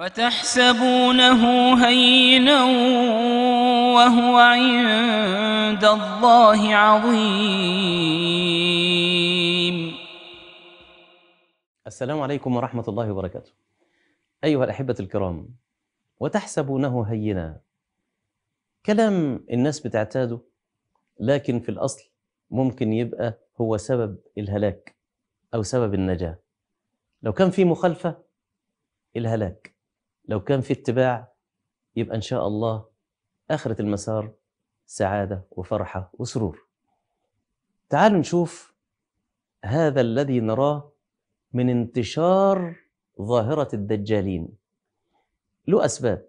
وتحسبونه هينا وهو عند الله عظيم السلام عليكم ورحمة الله وبركاته أيها الأحبة الكرام وتحسبونه هينا كلام الناس بتعتاده لكن في الأصل ممكن يبقى هو سبب الهلاك أو سبب النجاة لو كان في مخالفة الهلاك لو كان في اتباع يبقى إن شاء الله آخرة المسار سعادة وفرحة وسرور تعالوا نشوف هذا الذي نراه من انتشار ظاهرة الدجالين له أسباب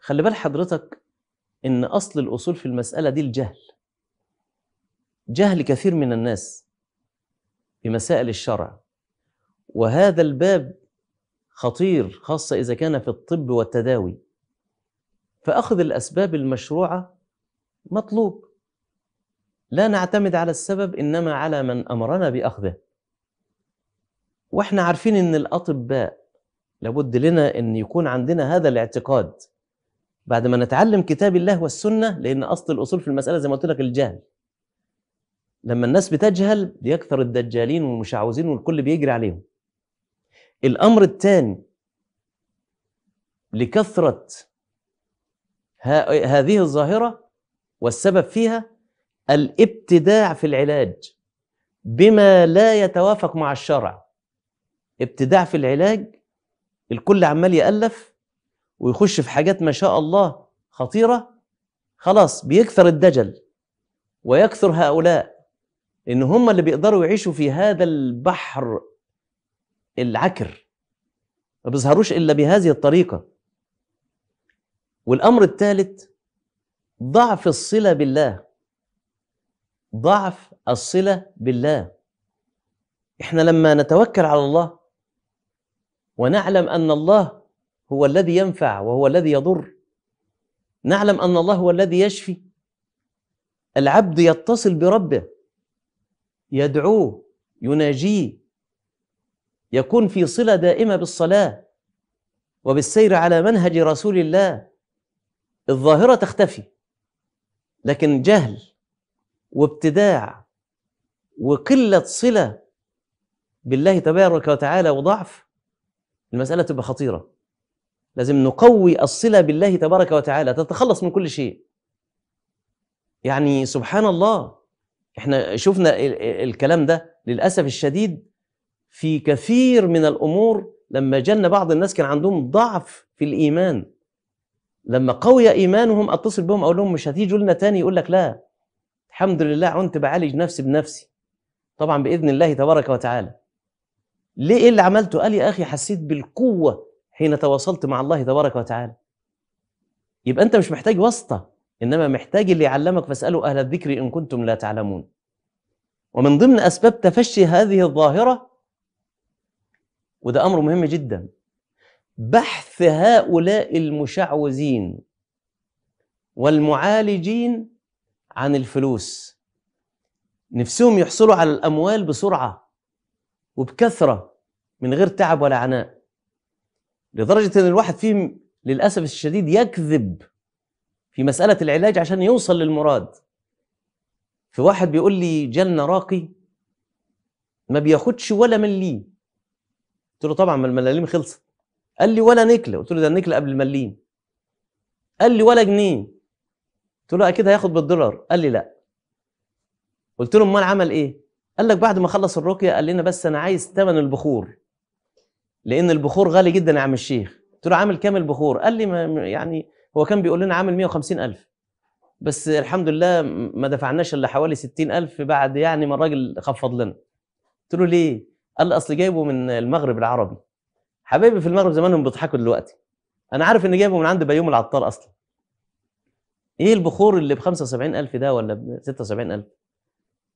خلي بال حضرتك إن أصل الأصول في المسألة دي الجهل جهل كثير من الناس بمسائل الشرع وهذا الباب خطير خاصة إذا كان في الطب والتداوي فأخذ الأسباب المشروعة مطلوب لا نعتمد على السبب إنما على من أمرنا بأخذه وإحنا عارفين إن الأطباء لابد لنا أن يكون عندنا هذا الاعتقاد بعد ما نتعلم كتاب الله والسنة لأن أصل الأصول في المسألة زي ما قلت لك الجهل لما الناس بتجهل بيكثر الدجالين والمشعوذين والكل بيجري عليهم الأمر الثاني لكثرة هذه الظاهرة والسبب فيها الابتداع في العلاج بما لا يتوافق مع الشرع ابتداع في العلاج الكل عمال يألف ويخش في حاجات ما شاء الله خطيرة خلاص بيكثر الدجل ويكثر هؤلاء إن هم اللي بيقدروا يعيشوا في هذا البحر العكر ما بيظهروش إلا بهذه الطريقة والأمر الثالث ضعف الصلة بالله ضعف الصلة بالله إحنا لما نتوكل على الله ونعلم أن الله هو الذي ينفع وهو الذي يضر نعلم أن الله هو الذي يشفي العبد يتصل بربه يدعوه يناجيه يكون في صلة دائمة بالصلاة وبالسير على منهج رسول الله الظاهرة تختفي لكن جهل وابتداع وقلة صلة بالله تبارك وتعالى وضعف المسألة تبقى خطيرة لازم نقوي الصلة بالله تبارك وتعالى تتخلص من كل شيء يعني سبحان الله احنا شفنا الكلام ده للأسف الشديد في كثير من الامور لما جن بعض الناس كان عندهم ضعف في الايمان لما قوي ايمانهم اتصل بهم اقول لهم مش هتيجوا لنا تاني يقول لك لا الحمد لله عنت بعالج نفسي بنفسي طبعا باذن الله تبارك وتعالى ليه ايه اللي عملته قال يا اخي حسيت بالقوه حين تواصلت مع الله تبارك وتعالى يبقى انت مش محتاج واسطه انما محتاج اللي يعلمك فاسالوا اهل الذكر ان كنتم لا تعلمون ومن ضمن اسباب تفشي هذه الظاهره وده أمر مهم جدا بحث هؤلاء المشعوذين والمعالجين عن الفلوس نفسهم يحصلوا على الأموال بسرعة وبكثرة من غير تعب ولا عناء لدرجة أن الواحد فيهم للأسف الشديد يكذب في مسألة العلاج عشان يوصل للمراد في واحد بيقول لي جلنا راقي ما بياخدش ولا مليم قلت له طبعا ما الملاليم خلصت قال لي ولا نكله قلت له ده النكله قبل المليم قال لي ولا جنيه قلت له اكيد هياخد بالدولار قال لي لا قلت له امال عمل ايه قال لك بعد ما خلص الرقيه قال لنا بس انا عايز ثمن البخور لان البخور غالي جدا يا عم الشيخ قلت له عامل كام البخور قال لي ما يعني هو كان بيقول لنا عامل 150000 بس الحمد لله ما دفعناش الا حوالي 60000 بعد يعني ما الراجل خفض لنا قلت له ليه قال لي اصل جايبه من المغرب العربي حبايبي في المغرب زمانهم بيضحكوا دلوقتي انا عارف ان جايبه من عند بيوم العطار اصلا ايه البخور اللي ب 75000 ده ولا ب 76000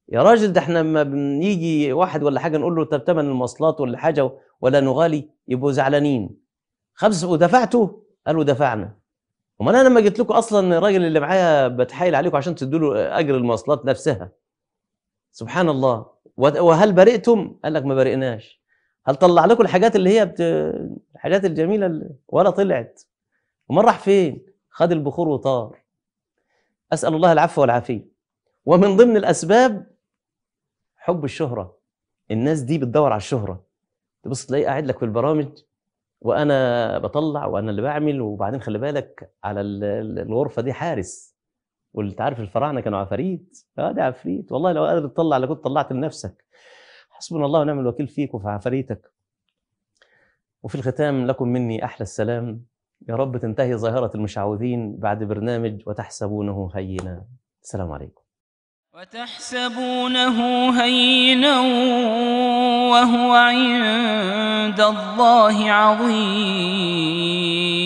يا راجل ده احنا لما بنيجي واحد ولا حاجه نقول له طب تمن المواصلات ولا حاجه ولا نغالي يبقوا زعلانين خمس ودفعته قالوا دفعنا امال انا لما جيت لكم اصلا الراجل اللي معايا بتحايل عليكم عشان تدوا له اجر المواصلات نفسها سبحان الله وهل برئتم؟ قال لك ما برئناش هل طلع لكم الحاجات اللي هي بت... الحاجات الجميله اللي... ولا طلعت ومن راح فين؟ خد البخور وطار اسال الله العفو والعافيه ومن ضمن الاسباب حب الشهره الناس دي بتدور على الشهره تبص تلاقيه قاعد لك في البرامج وانا بطلع وانا اللي بعمل وبعدين خلي بالك على الغرفه دي حارس قلت عارف الفراعنه كانوا عفاريت اه ده عفريت والله لو قادر تطلع لكنت طلعت لنفسك حسبنا الله ونعم الوكيل فيك وفي عفاريتك وفي الختام لكم مني احلى السلام يا رب تنتهي ظاهره المشعوذين بعد برنامج وتحسبونه هينا السلام عليكم وتحسبونه هينا وهو عند الله عظيم